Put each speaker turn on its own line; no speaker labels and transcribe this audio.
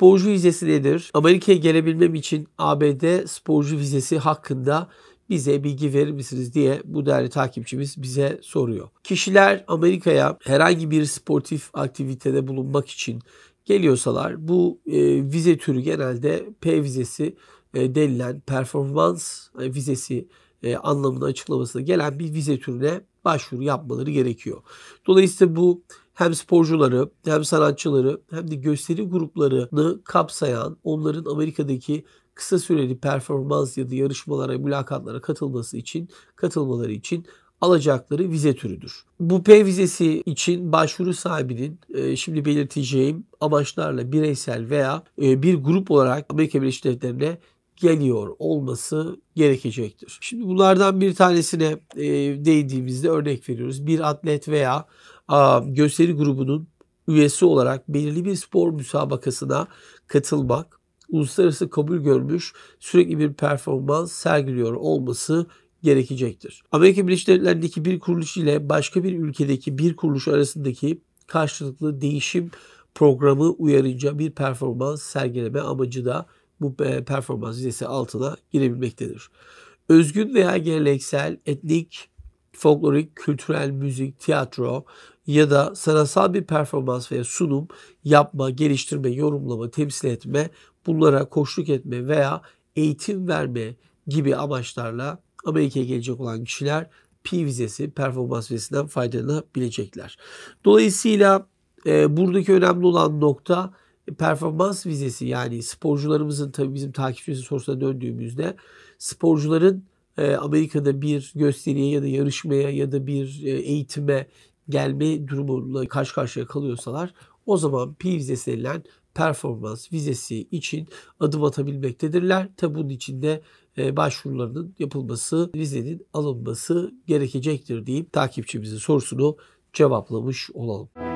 sporcu vizesi nedir? Amerika'ya gelebilmem için ABD sporcu vizesi hakkında bize bilgi verir misiniz diye bu değerli takipçimiz bize soruyor. Kişiler Amerika'ya herhangi bir sportif aktivitede bulunmak için geliyorsalar bu e, vize türü genelde P vizesi e, denilen performans e, vizesi e, anlamında açıklamasına gelen bir vize türüne başvuru yapmaları gerekiyor. Dolayısıyla bu hem sporcuları hem sanatçıları hem de gösteri gruplarını kapsayan onların Amerika'daki kısa süreli performans ya da yarışmalara, mülakatlara katılması için, katılmaları için alacakları vize türüdür. Bu P vizesi için başvuru sahibinin e, şimdi belirteceğim amaçlarla bireysel veya e, bir grup olarak Amerika Birleşik Devletleri'ne geliyor olması gerekecektir. Şimdi bunlardan bir tanesine e, değdiğimizde örnek veriyoruz. Bir atlet veya a, gösteri grubunun üyesi olarak belirli bir spor müsabakasına katılmak, uluslararası kabul görmüş sürekli bir performans sergiliyor olması gerekecektir. Amerika Birleşik Devletleri'ndeki bir kuruluş ile başka bir ülkedeki bir kuruluş arasındaki karşılıklı değişim programı uyarınca bir performans sergileme amacı da bu e, performans listesi altına girebilmektedir. Özgün veya geleneksel, etnik, folklorik, kültürel müzik, tiyatro ya da sanatsal bir performans veya sunum yapma, geliştirme, yorumlama, temsil etme, bunlara koşluk etme veya eğitim verme gibi amaçlarla Amerika'ya gelecek olan kişiler P vizesi performans vizesinden faydalanabilecekler. Dolayısıyla e, buradaki önemli olan nokta performans vizesi yani sporcularımızın tabii bizim takipçisi sorusuna döndüğümüzde sporcuların e, Amerika'da bir gösteriye ya da yarışmaya ya da bir e, eğitime gelme durumuyla karşı karşıya kalıyorsalar o zaman P vizesi denilen performans vizesi için adım atabilmektedirler. Tabi bunun için de e, başvurularının yapılması, vizenin alınması gerekecektir deyip takipçimizin sorusunu cevaplamış olalım.